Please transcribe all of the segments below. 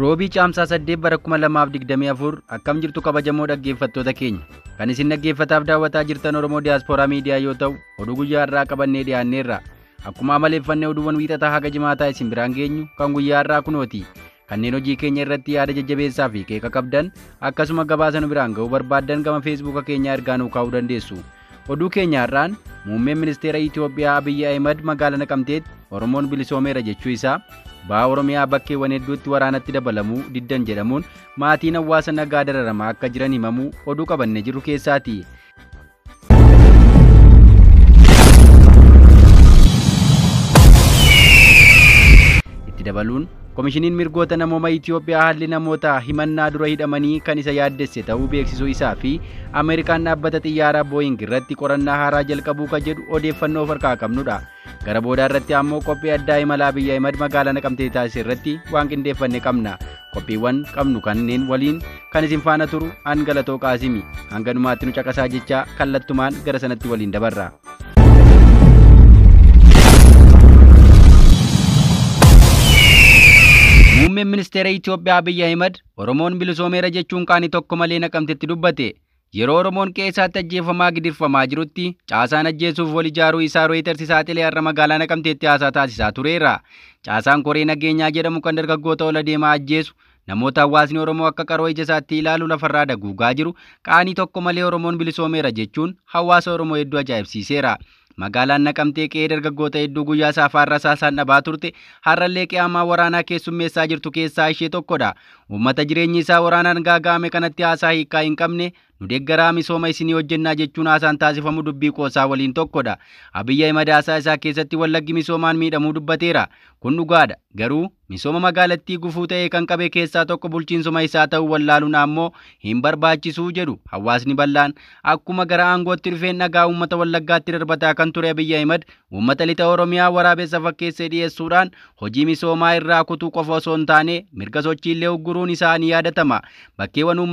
Roobii caamsaa 8 bara 2024 akkam jirtu kabajamoo dhaggeeffattoota keenya. Kan isin dhaggeeffataaf daawwataa jirtan Oromoo Diyaaspooraa Miidiyaa yoo ta'u, oduu guyyaa irraa qabannee dhi'aanneerraa Akkuma amaleeffannee oduuwwan wiixataa haga jimaataa isin biraan geenyu kan guyyaa irraa kunooti. Kanneen hojii keenya irratti yaada jajjabeessaa fi keeka qabdan akkasuma gabaasa nu biraan ga'uu barbaaddan gama Feesbuuka keenyaa ergaa dandeessu. Oduu keenya irraan muummeen ministeera Itiyoophiyaa Abiyyi Ahimad magaala Naqamteetti Oromoon bilisoomeera jechuu isaa ba'aa Oromiyaa bakkeewwan hedduutti waraanatti dabalamuu diddan jedhamuun maatiin hawaasa nagaa dararamaa akka jiran himamuu oduu qabanne jirru keessaati. itti dabaluun Komishiniin mirgoota namooma Itoophiyaa haalli namoota himannaa dura hidhamanii kan isa yaaddesse ta'uu beeksisuu isaa fi Ameerikaan dhaabbata xiyyaaraa booying irratti qorannaa haaraa jalqabuu kan jedhu odeeffannoo of harkaa Gara boodaa irratti ammoo qophii addaa imalaa biyya himad magaalaa naqamtee taasise irratti waan qindeeffanne qabna. Qophiiwwan qabnu kanneen waliin kan isin faana turu galatoo qaasimi. Hanga dhumaatti nu caqasaa kallattumaan gara sanatti waliin dabarra. Muummeen ministeera Itiyoophiyaa Abiyyi Ahimad Oromoon bilisoomeera jechuun qaanii tokko malee naqamtetti dubbate. Yeroo Oromoon qeessaatti ajjeefamaa gidirfamaa jirutti caasaan ajjeesuuf wal ijaaruu isaa Rooyitarsi saaxilee har'a magaalaa naqamteetti haasaa taasisaa tureera. Caasaan koree nageenyaa jedhamu kan dargaggoota ol adeemaa ajjeesu namoota hawaasni Oromoo akka qaroo ija isaatti ilaalu lafarraa daguugaa jiru qaanii tokko malee Oromoon bilisoomeera jechuun hawaasa Oromoo hedduu ajaa'ibsiiseera. Magaalaan Naqamtee qe'ee dargaggoota hedduu guyyaa isaaf har'a saasaan dhabaa turte illee qe'aamaa waraanaa keessummeessaa jirtu keessaa ishee tokkodha. Uummata jireenyi isaa waraanaan gaaga'ame kanatti haasaa hiikaa hin qabne Nu deeggaraa misooma isinii hojjennaa jechuun haasaan taasifamu dubbii qoosaa waliin tokkodha. Abiyyaa haasaa isaa keessatti wallaggi misoomaan miidhamuu dubbateera. Kun dhugaadha. Garuu misooma magaalattii gufuu ta'e kan qabe keessaa tokko bulchiinsuma isaa ta'uu wallaaluun ammoo hin barbaachisuu jedhu hawaasni bal'aan akkuma gara aangootti dhufeen dhagaa uummata wallaggaatti darbataa kan ture Abiyyi Ahimad uummata lixa Oromiyaa waraabessa fakkeessee dhiyeessuudhaan hojii misoomaa irraa kutuu qofa osoo hin taane mirga sochiillee ugguruun isaanii yaadatama. Bakkeewwan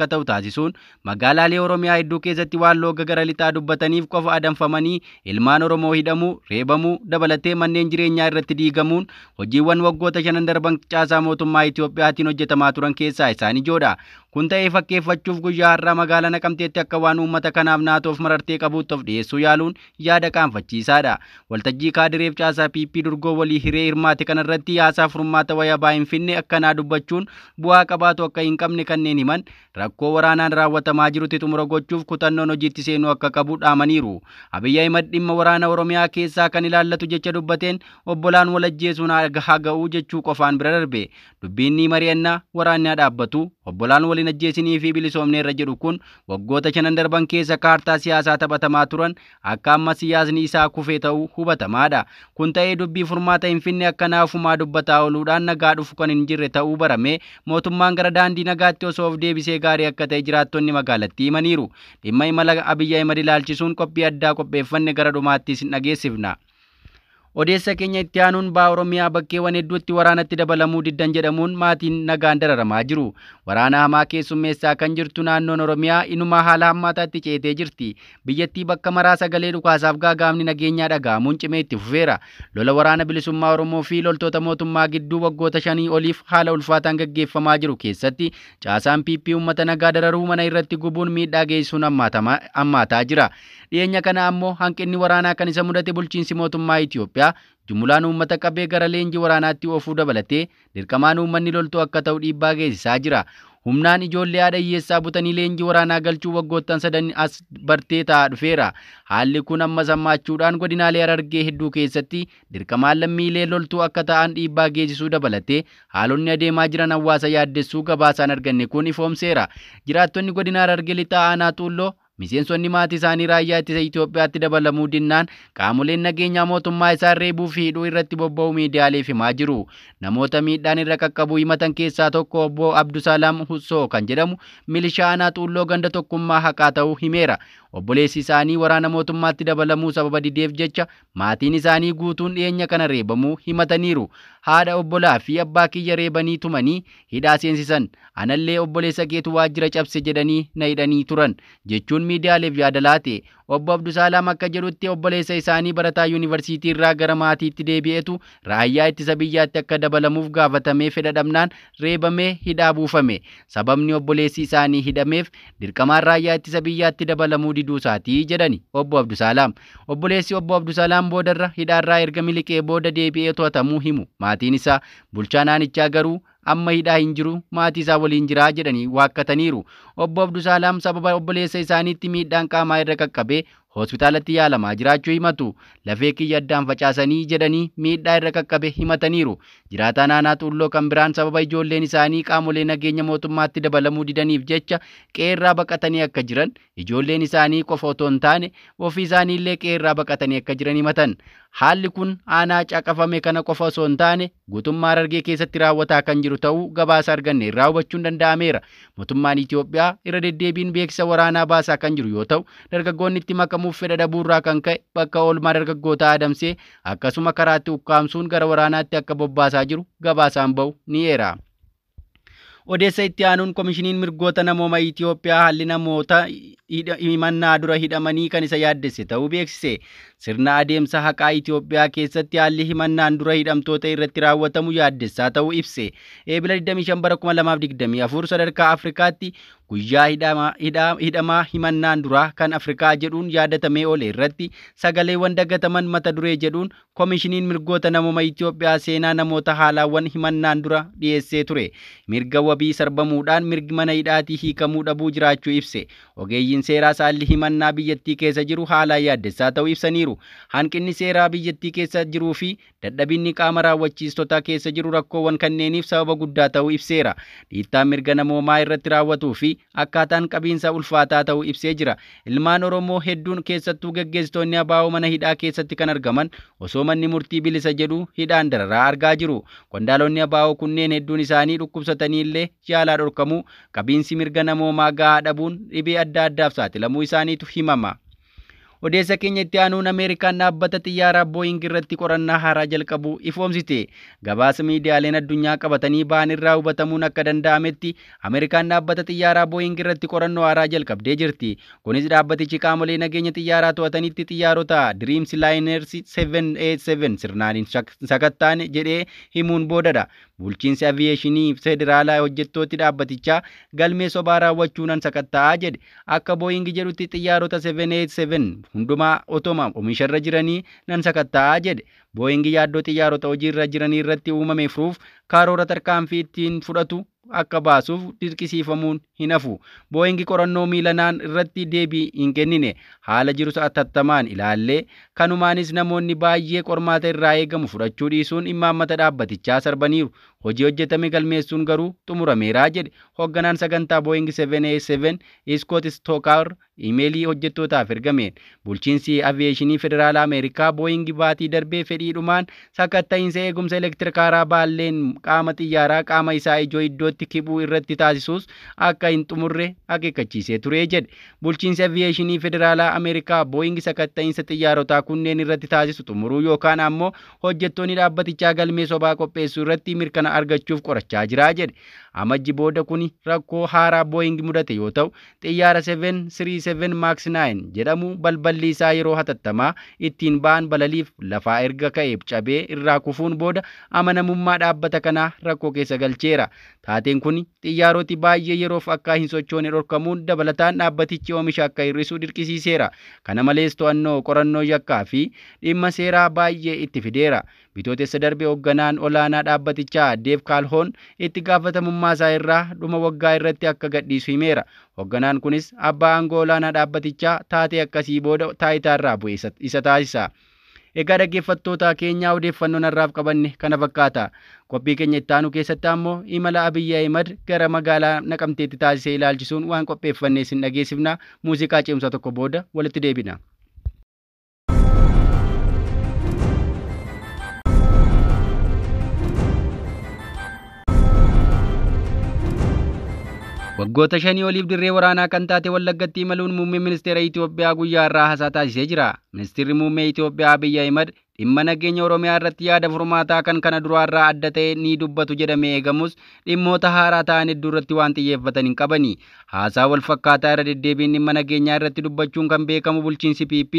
akka ta'u taasisuun magaalaalee Oromiyaa hedduu keessatti waan looga gara lixaa dubbataniif qofa adamfamanii ilmaan Oromoo hidhamuu, reebamuu, dabalatee manneen jireenyaa irratti diigamuun hojiiwwan waggoota shanan darban caasaa mootummaa Itiyoophiyaatiin hojjetamaa turan keessaa isaan ijoodha. Kun ta'ee fakkeeffachuuf guyyaa har'aa magaalaa Naqamteetti akka waan uummata kanaaf naatoof marartee qabuutti of dhiyeessuu yaaluun yaada qaanfachiisaadha. Waltajjii kaadireef caasaa PP durgoo walii hiree hirmaate kanarratti yaasaa furmaata wayaa wayyaa finne akkanaa dubbachuun bu'aa qabaatu akka hin qabne kanneen himan Akkoo waraanaan raawwatamaa jirutti xumura gochuuf kutannoon hojiitti seenuu akka qabu dhaamaniiru. Abiyyi Ahimad dhimma waraana Oromiyaa keessaa kan ilaallatu jecha dubbateen obbolaan walajjeesuun haga'uu jechuu qofaan bira darbe. Dubbiinni mari'annaa waraanni dhaabbatu obbolaan waliin ajjeesinii fi bilisoomneerra jedhu kun waggoota shanan darban keessa kaartaa siyaasaa taphatamaa turan akka amma siyaasni isaa kufee ta'uu hubatamaadha. ta'ee dubbii furmaata Finfinnee akkanaa ofumaa dubbataa ooluudhaan nagaa dhufu kan hin jirre ta'uu barame akka ta'e jiraattonni magaalatti himaniiru dhimma imala abiyyaa imala ilaalchisuun qophii addaa qopheeffanne gara dhumaattis hin dhageessifna. Odeessa keenya itti aanuun baa Oromiyaa bakkeewwan hedduutti waraanatti dabalamuu diddan jedhamuun maatiin nagaan dararamaa jiru. Waraana hamaa keessummeessaa kan jirtu naannoon Oromiyaa inuma haala itti ceetee jirti. Biyyattii bakka maraa sagalee dhukaasaaf gaagaamni nageenyaa dhaga'amuun cimee itti fufeera. Lola waraana bilisummaa Oromoo fi loltoota mootummaa gidduu waggoota shanii oliif haala ulfaataan gaggeeffamaa jiru keessatti caasaan PP uummata nagaa dararuu mana irratti gubuun miidhaa geessisuun ammaataa jira. dhiyeenya kana ammoo hanqinni waraanaa kan isa mudate bulchiinsi mootummaa Itiyoophiyaa jumulaan uummata qabee gara leenjii waraanaatti ofuu dabalatee dirqamaan uummanni loltuu akka ta'u dhiibbaa geessisaa jira. Humnaan ijoollee haadha hiyyeessaa butanii leenjii waraanaa galchuu waggoottan sadan as bartee ta'aa dhufeera. Haalli kun amma sammaachuudhaan godinaalee harargee hedduu keessatti dirqamaan lammiilee loltuu akka ta'an dhiibbaa geessisuu dabalatee haalonni adeemaa jiran hawaasa yaaddessuu gabaasaan arganne kun Jiraattonni godina harargee aanaa Miseensonni maatii isaanii raayyaa ittisa Itoophiyaatti dabalamuu dinnaan qaamoleen nageenyaa mootummaa isaan reebuu fi hidhuu irratti bobba'u miidiyaaleef himaa jiru. Namoota miidhaan irra qaqqabu himatan keessaa tokko obbo Abdusalaam Hussoo kan jedhamu milishaa xuulloo ganda tokkummaa haqaa ta'uu himeera. Obboleessi isaanii waraana mootummaatti dabalamuu sababa dideef jecha maatiin isaanii guutuun dhiyeenya kana reebamuu himataniiru. Haadha obbolaa fi abbaa kiyya reebanii tumanii hidhaa seensisan. Anallee obboleessa keetu waajjira cabse jedhanii na hidhanii turan jechuun miidiyaaleef yaadalaa ta'e. obbo Abdusaalaam akka jedhutti obboleessa isaanii barataa yuunivarsiitii irraa gara maatiitti deebi'eetu raayyaa ittisa biyyaatti akka dabalamuuf gaafatamee fedhadhamnaan reebamee hidhaa buufame. Sababni obboleessi isaanii hidhameef dirqamaan raayyaa ittisa biyyaatti dabalamuu diduusaatii jedhani obbo Abdusaalaam. Obboleessi obbo Abdusaalaam boodarra irraa erga miliqee booda deebi'ee to'atamuu himu. Maatiin isaa bulchaa naanichaa garuu amma hidhaa hin jiru maatii isaa waliin jiraa jedhanii waakkataniiru obbo Abdusaalaam sababa obboleessa isaaniitti miidhaan qaamaa irra qaqqabee hospitaalatti yaalamaa jiraachuu himatu lafee kiyya addaan facaasanii jedhanii miidhaa irra qaqqabe himataniiru jiraataa naanaa xuulloo kan biraan sababa ijoolleen isaanii qaamolee nageenya mootummaatti dabalamuu didaniif jecha qeerraa baqatanii akka jiran ijoolleen isaanii qofa otoo taane ofii isaaniillee qeerraa baqatanii akka jiran himatan haalli kun aanaa caqafame kana qofa osoo hin taane guutummaa harargee keessatti raawwataa kan jiru ta'uu gabaasa arganne irraa hubachuun danda'ameera Itoophiyaa irra deddeebiin beeksisa beekamuuf fedha kan ka'e bakka olmaa dargaggoota adamsee akkasuma karaatti ukkaamsuun gara waraanaatti akka bobbaasaa jiru gabaasaan ba'u ni'eera. eera. odeessa itti aanuun komishiniin mirgoota namooma Itiyoophiyaa haalli namoota himannaa dura hidhamanii kan isa yaaddesse ta'uu beeksise. Sirna adeemsa haqaa Itiyoophiyaa keessatti haalli himannaan dura hidhamtoota irratti raawwatamu yaaddessaa ta'uu ibse. Eebila 25 2024 sadarkaa Afrikaatti guyyaa hidhamaa himannaan duraa kan Afrikaa jedhuun yaadatamee ol irratti sagaleewwan dagataman mata duree jedhuun koomishiniin mirgoota namooma Itoophiyaa seenaa namoota haalaawwan himannaan dura dhiyeessee ture. Mirga wabii sarbamuudhaan mirgi mana hidhaatii hiikamuu dhabuu jiraachuu ibse. ogeeyyin seeraa saalli himannaa biyyattii keessa jiru haalaan yaaddeessaa ta'uu ibsaniiru. Hanqinni seeraa biyyattii keessa jiruufi. Dadhabinni qaama raawwachiistotaa keessa jiru rakkoowwan kanneeniif sababa guddaa ta'uu ibseera. Dhiittaan mirga namoomaa irratti raawwatuu fi akkaataan qabiinsa ulfaataa ta'uu ibsee jira. Ilmaan Oromoo hedduun keessattuu gaggeessitoonni abaawoo mana hidhaa keessatti kan argaman osoo manni murtii bilisa jedhu hidhaan dararaa argaa jiru. Qondaalonni abaawoo kunneen hedduun isaanii dhukkubsatanii illee jaalaa dhorkamuu Qabiinsi mirga namoomaa gahaa dhabuun dhibee adda addaaf saaxilamuu isaaniitu himama. odeessa keenya itti aanuun ameerikaan dhaabbata xiyyaaraa booying irratti qorannaa haaraa jalqabu oomsite gabaasa miidiyaaleen addunyaa qabatanii ba'an irraa hubatamuun akka danda'ametti ameerikaan dhaabbata xiyyaaraa booying irratti qorannoo haaraa jalqabdee jirti kunis dhaabbatichi qaamolee nageenya xiyyaaraa to'atanitti xiyyaarota diriims laayiners 787 sirnaan hin sakattaan jedhee himuun boodadha Bulchiinsi Aviyeeshinii Federaalaa hojjettooti dhaabbatichaa galmee sobaa raawwachuunan sakatta'aa jedhe akka booyingi jedhutti xiyyaarota 787 hundumaa otoma oomisharra jiranii nan sakatta'aa jedhe. Booyingi yaaddoo xiyyaarota hojiirra jiranii irratti uumame furuuf karoora tarkaanfii ittiin fudhatu akka baasuuf dirqisiifamuun hin hafu. Booyingi qorannoo miilanaan irratti deebii hin kennine haala jiru atattamaan ilaallee kanumaanis namoonni baay'ee qormaata irraa eegamu fudhachuu dhiisuun imaammata dhaabbatichaa sarbaniiru. hojii hojjetame galmeessuun garuu xumurameeraa jedhe hoogganaan sagantaa Boeing 787 iskoot istookaar imeelii hojjettootaaf ergameen bulchiinsi aviyeeshinii federaalaa Ameerikaa booyingi baatii darbee fedhiidhumaan sakatta'iinsa eegumsa elektirikaaraa baalleen qaama xiyyaaraa qaama isaa ijoo iddootti kibuu irratti taasisuus akka hin xumurre akeekkachiisee turee jedhe bulchiinsi aviyeeshinii federaalaa Ameerikaa booyingi sakatta'iinsa xiyyaarotaa kunneen irratti taasisu xumuruu yookaan ammoo hojjettoonni dhaabbatichaa galmee sobaa qopheessuu irratti mirkana argachuuf qorachaa jiraa jedhe Amajji booda kun rakkoo haaraa Booying mudate yoo ta'u, xiyyaara 737 Max 9 jedhamu balballi isaa yeroo hatattamaa ittiin ba'an balaliif lafaa erga ka'e cabee irraa kufuun booda amanamummaa dhaabbata kanaa rakkoo keessa galcheera. Taateen kun xiyyaaroti baay'ee yeroof akka hin sochoone dhorkamuun dabalataan dhaabbatichi oomisha akka hir'isuu dirqisiiseera. Kana malees to'annoo qorannoo yakkaa fi dhimma seeraa baay'ee itti fideera. Bitootessa darbe hoogganaan olaanaa dhaabbatichaa Deev Kaalhoon itti gaafatamummaa maasaa irraa dhuma waggaa irratti akka gaddisu himeera. Hoogganaan kunis abbaa aangoo olaanaa dhaabbatichaa taatee akkasii booda taayitaarraa bu'e isa taasisa. Egaa dhaggeeffattoota keenyaa odeeffannoon har'aaf qabanne kana fakkaata. Qophii keenya ittaanu keessatti ammoo imala abiyya Ahimad gara magaalaa Naqamteetti taasisee ilaalchisuun waan qopheeffanne isin dhageessifna. Muuziqaa cimsa tokko booda walitti deebina. waggoota shanii oliif dirree waraanaa kan taate wallagatti imaluun muummee ministeera Itoophiyaa guyyaa irraa haasaa taasisee jira. Ministeerri muummee Itoophiyaa Abiyyi Ahimad dhimma nageenya Oromiyaa irratti yaada furmaataa kan kana duraarraa adda ta'e ni dubbatu jedhame eegamus dhimmoota haaraa ta'an hedduu irratti waan xiyyeeffatan hin qabani. Haasaa walfakkaataa irra deddeebiin dhimma nageenyaa irratti dubbachuun kan beekamu bulchiinsi PP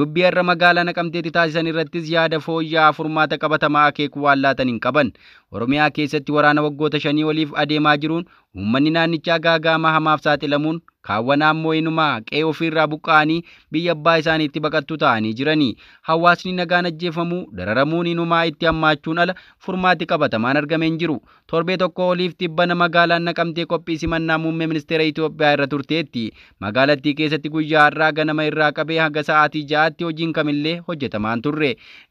dubbii har'a magaalaa naqamteetti taasisan irrattis yaada fooyya'aa furmaata qabatamaa akeeku waan hin qaban. Oromiyaa keessatti waraana waggoota shanii oliif adeemaa jiruun uummanni naannicha gaagaamaa hamaaf saaxilamuun Kaawwanaa immoo inumaa qe'ee ofiirraa buqqa'anii biyya abbaa isaaniitti baqattuu ta'anii jiranii. Hawaasni nagaan ajjeefamuu, dararamuun inumaa itti hammaachuun ala furmaatti qabatamaan argamee hin jiru. Torbee tokko oliif dhibbana magaalaan Naqamtee qophii simannaa muummee ministeera Itoophiyaa irra turteetti. Magaalattii keessatti guyyaa har'aa ganama irraa qabee hanga sa'aatii ja'aatti hojiin kamillee hojjetamaan turre.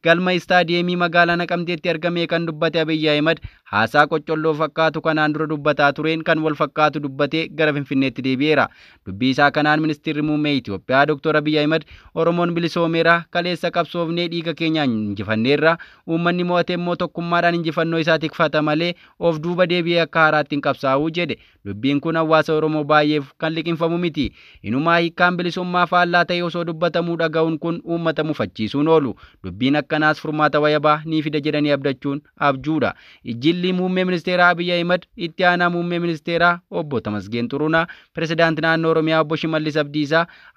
Galma istaadiyeemii magaalaa Naqamteetti argame kan dubbate Abiyyi Ahimad haasaa qoccoolloo fakkaatu kanaan dura dubbataa tureen kan wal fakkaatu dubbatee gara Finfinneetti deebi'eera. Dubbii isaa kanaan ministeerri muummee Itoophiyaa Dr. Abiyyi Ahmed Oromoon bilisoomeera kaleessa qabsoofnee dhiiga keenyaan injifanneerra uummanni mo'ate immoo tokkummaadhaan injifannoo isaa tikfata malee of duuba deebi'ee akka haaraatti hin qabsaa'uu jedhe. Dubbiin kun hawaasa Oromoo baay'eef kan liqinfamu miti. Inumaa hiikkaan bilisummaa faallaa ta'e osoo dubbatamuu dhaga'uun kun uummata mufachiisuun oolu. Dubbiin akkanaas furmaata wayabaa ni fida jedhanii abdachuun abjuudha. Ijjilli ኢፌዴሪ ሙሜ ሚኒስቴራ አብይ አህመድ ኢትያና ሙሜ ሚኒስቴራ ኦቦ ተመስገን ጥሩና ፕሬዚዳንት ናኖ ኦሮሚያ ኦቦ ሽመልስ አብዲሳ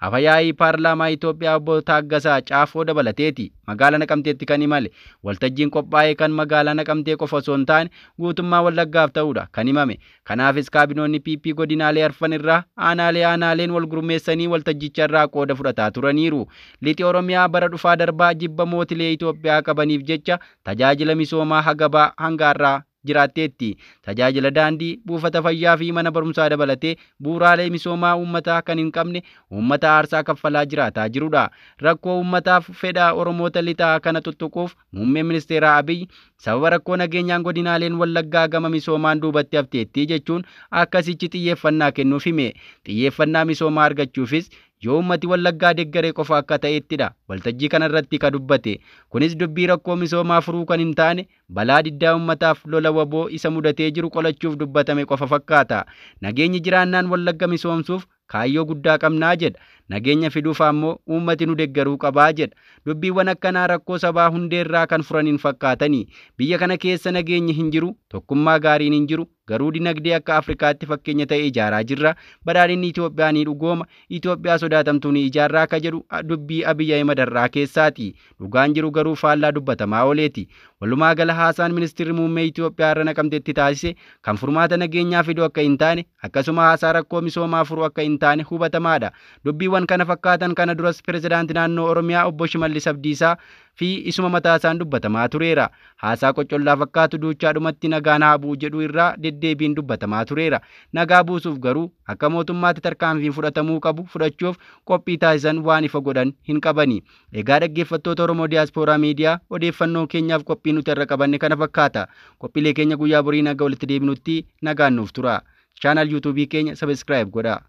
አፈያይ ፓርላማ ኢትዮጵያ ኦቦ ታገሳ ጫፎ ደበለቴቲ መጋላ ነቀምቴቲ ከን ወልተጂን ቆጳኤ ከን መጋላ ነቀምቴ ቆፎ ሶንታን ወለጋፍ ተውዳ ከን ይመመ ካቢኖኒ ፒፒ ጎዲናሌ አርፈን አናሌ አናሌን ወልጉርሜሰኒ ወልተጂቸራ ቆደ ፉረታ ቱረኒሩ ሊጢ ኦሮሚያ በረዱፋ ደርባ ጅበ ሞትሌ ኢትዮጵያ ቀበኒፍ ጀቻ ሀገባ ሀንጋራ jiraatteetti. Tajaajila daandii, buufata fayyaa fi mana barumsaa dabalatee bu'uuraalee misoomaa uummataa kan hin qabne uummata aarsaa kaffalaa jiraataa jirudha. Rakkoo uummataaf fedha Oromoota lixaa kana tuttuquuf muummeen ministeeraa Abiy sababa rakkoo nageenyaan godinaaleen Wallaggaa gama misoomaan duubatti hafteettii jechuun akkasichi xiyyeeffannaa kennuuf hime. Xiyyeeffannaa misoomaa argachuufis yoo ummati wallaggaa deggaree qofa akka ta'ettidha waltajjii kanarratti ka dubbate kunis dubbii rakkoo misoomaa furuu kan hin taane balaa diddaa ummataaf lola waboo isa mudatee jiru qolachuuf dubbatame qofa fakkaata nageenyi jiraannaan wallagga misoomsuuf kaayyoo guddaa qabnaa jedha nageenya fiduuf ammoo uummati nu deggaruu qabaa jedha dubbiiwwan akkanaa rakkoo sabaa hundee irraa kan furan hin fakkaatanii biyya kana keessa nageenyi hin jiru tokkummaa gaariin hin jiru Garuu dinagdee akka Afrikaatti fakkeenya ta'e ijaaraa jirra. Badhaadhinni Itoophiyaa ni dhugooma. Itoophiyaa sodaatamtuu ni ijaarraa akka jedhu dubbii Abiyyi Ahimad irraa keessaati. Dhugaan jiru garuu faallaa dubbatamaa oleeti Walumaa gala haasaan ministeerri muummee Itoophiyaa irra naqamtetti taasise kan furmaata nageenyaa fiduu akka hin taane akkasuma haasaa rakkoo misoomaa furuu akka hin taane hubatamaadha. Dubbiiwwan kana fakkaatan kana duras pireezidaantii naannoo Oromiyaa obbo Shimallis Abdiisaa fi isuma mataa isaan dubbatamaa tureera. Haasaa qocollaa fakkaatu duuchaa duuchaadhumatti nagaan haabuu jedhu irraa deddeebiin dubbatamaa tureera. Nagaa buusuuf garuu akka mootummaatti tarkaanfiin fudhatamuu qabu fudhachuuf qophii taasisan waan ifa godhan hin qabani. Egaa dhaggeeffattoota Oromoo Diyaaspooraa Miidiyaa odeeffannoo keenyaaf qophii nuti irra qabanne kana fakkaata. Qophiilee keenya guyyaa borii naga walitti deebinutti nagaan nuuf tura. Chaanal yuutuubii keenya sabiskiraayib godhaa.